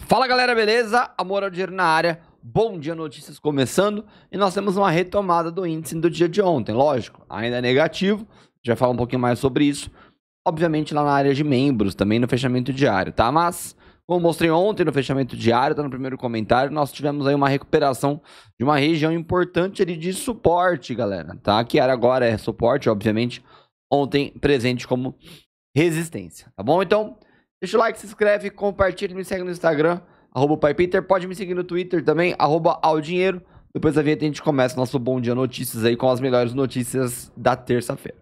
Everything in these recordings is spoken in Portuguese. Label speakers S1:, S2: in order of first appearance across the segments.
S1: Fala galera, beleza? Amor ao é dinheiro na área. Bom dia, notícias começando. E nós temos uma retomada do índice do dia de ontem, lógico, ainda é negativo. Já falo um pouquinho mais sobre isso. Obviamente, lá na área de membros, também no fechamento diário, tá? Mas, como mostrei ontem no fechamento diário, tá no primeiro comentário, nós tivemos aí uma recuperação de uma região importante ali de suporte, galera, tá? Que era agora é suporte, obviamente, ontem presente como resistência, tá bom? Então, Deixa o like, se inscreve, compartilha, me segue no Instagram, arroba PaiPeter. Pode me seguir no Twitter também, arroba ao dinheiro. Depois da vinheta a gente começa nosso Bom Dia Notícias aí com as melhores notícias da terça-feira.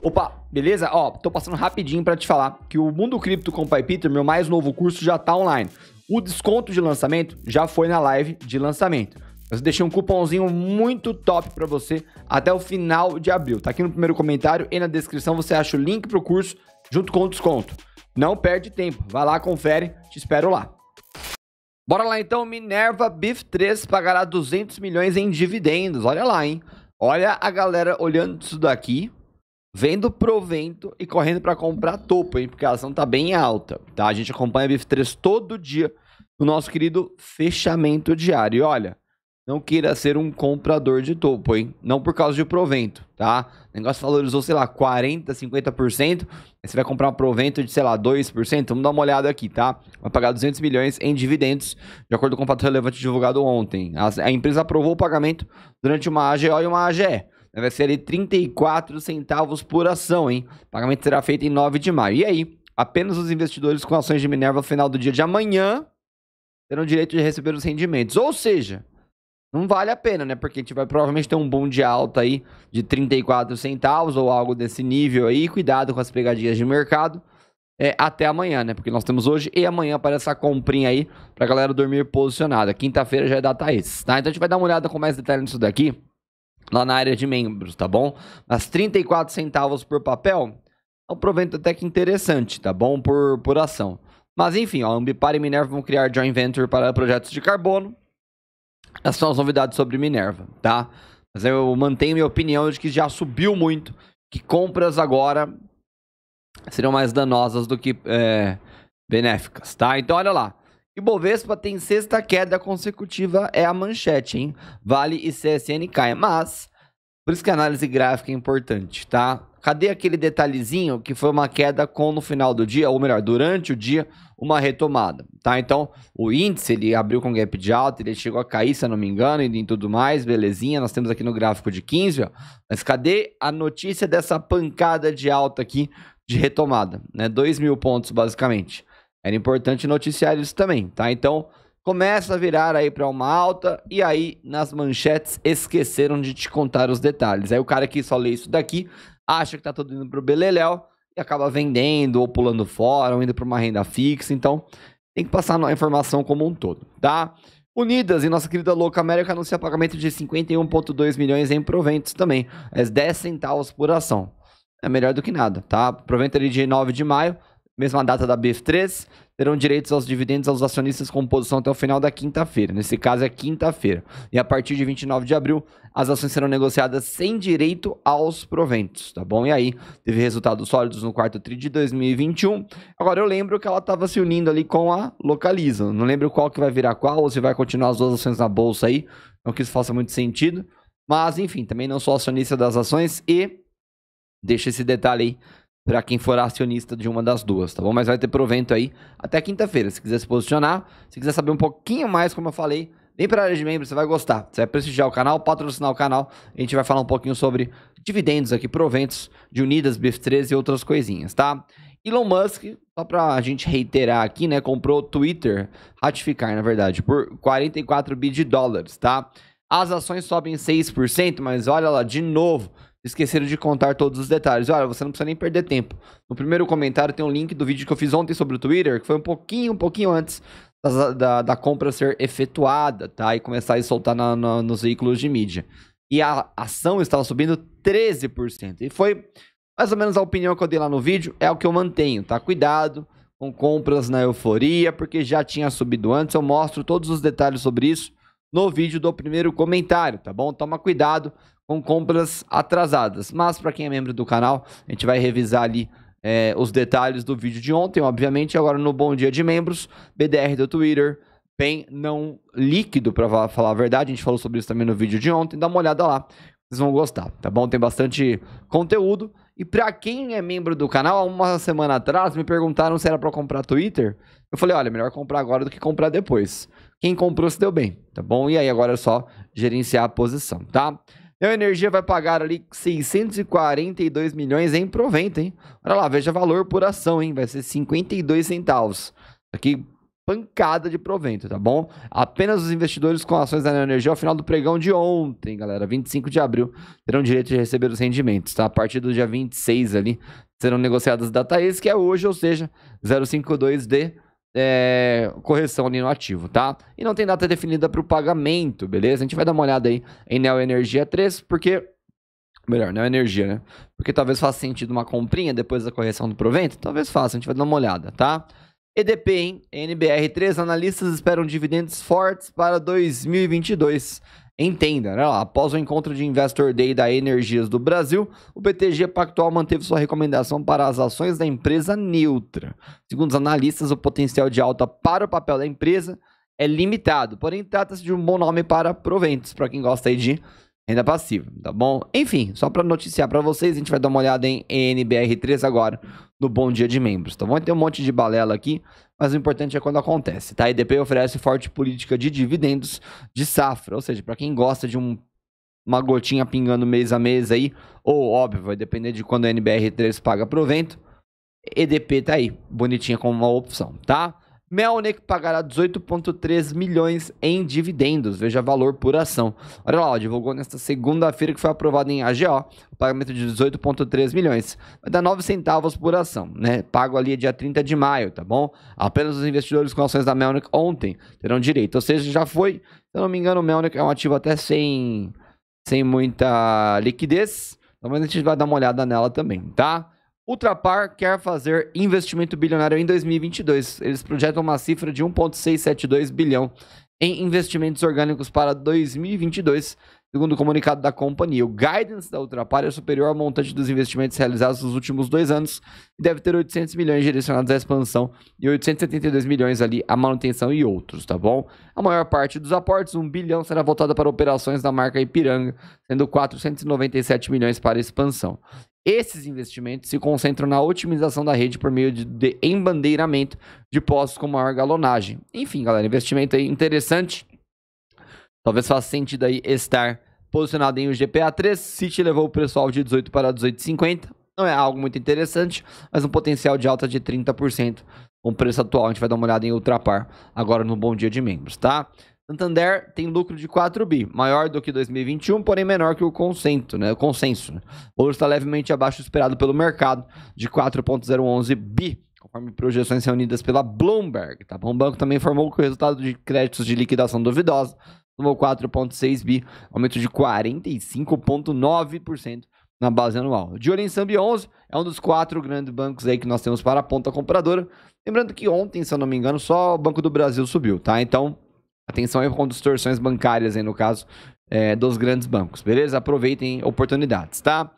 S1: Opa, beleza? Ó, tô passando rapidinho para te falar que o Mundo Cripto com o Pai Peter, meu mais novo curso, já tá online. O desconto de lançamento já foi na live de lançamento. Eu deixei um cupomzinho muito top para você até o final de abril. Tá aqui no primeiro comentário e na descrição você acha o link pro curso junto com o desconto. Não perde tempo, vai lá, confere, te espero lá. Bora lá então, Minerva Beef 3 pagará 200 milhões em dividendos. Olha lá, hein? Olha a galera olhando isso daqui, vendo provento e correndo para comprar topo, hein? Porque a ação tá bem alta, tá? A gente acompanha a Beef 3 todo dia no nosso querido fechamento diário. E olha, não queira ser um comprador de topo, hein? Não por causa de provento, tá? O negócio valorizou, sei lá, 40%, 50%. Você vai comprar um provento de, sei lá, 2%. Vamos dar uma olhada aqui, tá? Vai pagar 200 milhões em dividendos, de acordo com o fato relevante divulgado ontem. A, a empresa aprovou o pagamento durante uma AGO e uma AGE. Vai ser ali 34 centavos por ação, hein? O pagamento será feito em 9 de maio. E aí, apenas os investidores com ações de Minerva no final do dia de amanhã terão direito de receber os rendimentos. Ou seja, não vale a pena, né? Porque a gente vai provavelmente ter um boom de alta aí de 34 centavos ou algo desse nível aí. Cuidado com as pegadinhas de mercado. É, até amanhã, né? Porque nós temos hoje e amanhã para essa comprinha aí, pra galera dormir posicionada. Quinta-feira já é data esse, tá? Então a gente vai dar uma olhada com mais detalhe nisso daqui, lá na área de membros, tá bom? As 34 centavos por papel, é um provento até que interessante, tá bom? Por, por ação. Mas enfim, ó, Ambipar e Minerva vão criar joint venture para projetos de carbono. Essas são as novidades sobre Minerva, tá? Mas eu mantenho minha opinião de que já subiu muito, que compras agora seriam mais danosas do que é, benéficas, tá? Então olha lá. Ibovespa tem sexta queda consecutiva, é a manchete, hein? Vale e CSN caem, mas por isso que a análise gráfica é importante, tá? Cadê aquele detalhezinho que foi uma queda com no final do dia, ou melhor, durante o dia, uma retomada, tá? Então, o índice, ele abriu com gap de alta, ele chegou a cair, se eu não me engano, e tudo mais, belezinha. Nós temos aqui no gráfico de 15, ó. Mas cadê a notícia dessa pancada de alta aqui de retomada, né? 2 mil pontos, basicamente. Era importante noticiar isso também, tá? Então, começa a virar aí para uma alta e aí nas manchetes esqueceram de te contar os detalhes. Aí o cara que só lê isso daqui acha que tá tudo indo pro beleléu e acaba vendendo ou pulando fora, ou indo para uma renda fixa. Então, tem que passar a informação como um todo, tá? Unidas e nossa querida louca América anuncia pagamento de 51,2 milhões em proventos também, é 10 centavos por ação. É melhor do que nada, tá? Provento ali de 9 de maio, mesma data da BF3, terão direitos aos dividendos aos acionistas com posição até o final da quinta-feira. Nesse caso é quinta-feira. E a partir de 29 de abril, as ações serão negociadas sem direito aos proventos, tá bom? E aí, teve resultados sólidos no quarto tri de 2021. Agora eu lembro que ela estava se unindo ali com a Localiza. Não lembro qual que vai virar qual ou se vai continuar as duas ações na bolsa aí. Não que isso faça muito sentido. Mas enfim, também não sou acionista das ações e deixa esse detalhe aí para quem for acionista de uma das duas, tá bom? Mas vai ter provento aí até quinta-feira. Se quiser se posicionar, se quiser saber um pouquinho mais, como eu falei, vem para a área de membros, você vai gostar. Você vai prestigiar o canal, patrocinar o canal. A gente vai falar um pouquinho sobre dividendos aqui, proventos de Unidas, bf 3 e outras coisinhas, tá? Elon Musk, só para a gente reiterar aqui, né? Comprou o Twitter, ratificar, na verdade, por 44 bi de dólares, tá? As ações sobem 6%, mas olha lá, de novo, Esqueceram de contar todos os detalhes. Olha, você não precisa nem perder tempo. No primeiro comentário tem um link do vídeo que eu fiz ontem sobre o Twitter, que foi um pouquinho, um pouquinho antes da, da, da compra ser efetuada, tá? E começar a soltar na, na, nos veículos de mídia. E a ação estava subindo 13%. E foi mais ou menos a opinião que eu dei lá no vídeo, é o que eu mantenho, tá? Cuidado com compras na euforia, porque já tinha subido antes. Eu mostro todos os detalhes sobre isso no vídeo do primeiro comentário, tá bom? Toma cuidado com compras atrasadas. Mas para quem é membro do canal, a gente vai revisar ali é, os detalhes do vídeo de ontem, obviamente. Agora no Bom Dia de Membros, BDR do Twitter, bem não líquido, para falar a verdade. A gente falou sobre isso também no vídeo de ontem. Dá uma olhada lá, vocês vão gostar, tá bom? Tem bastante conteúdo. E para quem é membro do canal, há uma semana atrás me perguntaram se era para comprar Twitter. Eu falei, olha, melhor comprar agora do que comprar depois. Quem comprou se deu bem, tá bom? E aí agora é só gerenciar a posição, tá? Neo então, Energia vai pagar ali 642 milhões em provento, hein? Olha lá, veja valor por ação, hein? Vai ser 52 centavos. Aqui, pancada de provento, tá bom? Apenas os investidores com ações da Neoenergia ao final do pregão de ontem, galera, 25 de abril, terão direito de receber os rendimentos, tá? A partir do dia 26 ali, serão negociadas data ex, que é hoje, ou seja, 052 de é, correção ali no ativo, tá? E não tem data definida para o pagamento, beleza? A gente vai dar uma olhada aí em Neo Energia 3, porque. Melhor, Neo Energia, né? Porque talvez faça sentido uma comprinha depois da correção do provento. Talvez faça, a gente vai dar uma olhada, tá? EDP, hein? NBR3, analistas esperam dividendos fortes para 2022. Entenda, né? após o encontro de Investor Day da Energias do Brasil, o BTG Pactual manteve sua recomendação para as ações da empresa neutra. Segundo os analistas, o potencial de alta para o papel da empresa é limitado, porém trata-se de um bom nome para proventos, para quem gosta aí de renda passiva, tá bom? Enfim, só para noticiar para vocês, a gente vai dar uma olhada em ENBR3 agora, no Bom Dia de Membros, tá bom? Tem um monte de balela aqui, mas o importante é quando acontece. Tá? A oferece forte política de dividendos de safra, ou seja, para quem gosta de um, uma gotinha pingando mês a mês aí, ou óbvio, vai depender de quando a NBR3 paga provento, EDP tá aí, bonitinha como uma opção, tá? Melnick pagará 18,3 milhões em dividendos, veja valor por ação. Olha lá, divulgou nesta segunda-feira que foi aprovado em AGO, o pagamento de 18,3 milhões. Vai dar 9 centavos por ação, né? Pago ali dia 30 de maio, tá bom? Apenas os investidores com ações da Melnick ontem terão direito. Ou seja, já foi, se eu não me engano, o Melnick é um ativo até sem, sem muita liquidez. Então a gente vai dar uma olhada nela também, tá? Ultrapar quer fazer investimento bilionário em 2022. Eles projetam uma cifra de 1,672 bilhão em investimentos orgânicos para 2022, segundo o comunicado da companhia. O guidance da Ultrapar é superior ao montante dos investimentos realizados nos últimos dois anos e deve ter 800 milhões direcionados à expansão e 872 milhões ali à manutenção e outros, tá bom? A maior parte dos aportes, 1 bilhão, será voltada para operações da marca Ipiranga, sendo 497 milhões para expansão. Esses investimentos se concentram na otimização da rede por meio de, embandeiramento de postos com maior galonagem. Enfim, galera, investimento aí interessante. Talvez faça sentido aí estar posicionado em GPA 3 City levou o pessoal de 18 para 18,50. Não é algo muito interessante, mas um potencial de alta de 30%. Com o preço atual, a gente vai dar uma olhada em Ultrapar agora no Bom Dia de Membros, tá? Santander tem lucro de 4 bi, maior do que 2021, porém menor que o consenso, né? O consenso. Né? O valor está levemente abaixo do esperado pelo mercado, de 4,011 bi, conforme projeções reunidas pela Bloomberg. Tá bom? O banco também informou que o resultado de créditos de liquidação duvidosa tomou 4,6 bi, aumento de 45,9% na base anual. De olho em Sambi 11, é um dos quatro grandes bancos aí que nós temos para a ponta compradora. Lembrando que ontem, se eu não me engano, só o Banco do Brasil subiu, tá? Então, Atenção aí com distorções bancárias aí no caso é, dos grandes bancos, beleza? Aproveitem oportunidades, tá?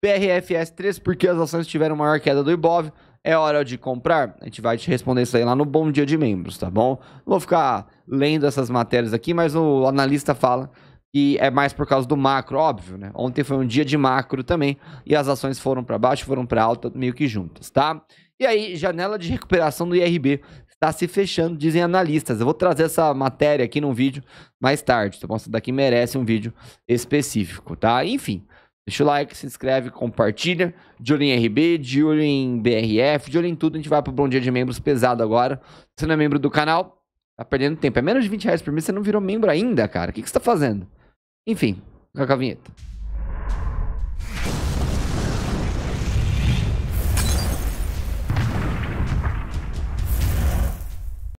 S1: PRFS 3, porque as ações tiveram maior queda do Ibov, é hora de comprar? A gente vai te responder isso aí lá no Bom Dia de Membros, tá bom? Vou ficar lendo essas matérias aqui, mas o analista fala que é mais por causa do macro, óbvio, né? Ontem foi um dia de macro também e as ações foram para baixo, foram para alta, meio que juntas, tá? E aí, janela de recuperação do IRB está se fechando, dizem analistas. Eu vou trazer essa matéria aqui num vídeo mais tarde. Então, essa daqui merece um vídeo específico, tá? Enfim, deixa o like, se inscreve, compartilha. De olho em RB, de olho em BRF, de olho em tudo. A gente vai pro Bom Dia de Membros pesado agora. Se não é membro do canal, tá perdendo tempo. É menos de 20 reais por mês, você não virou membro ainda, cara. O que, que você tá fazendo? Enfim, com a vinheta.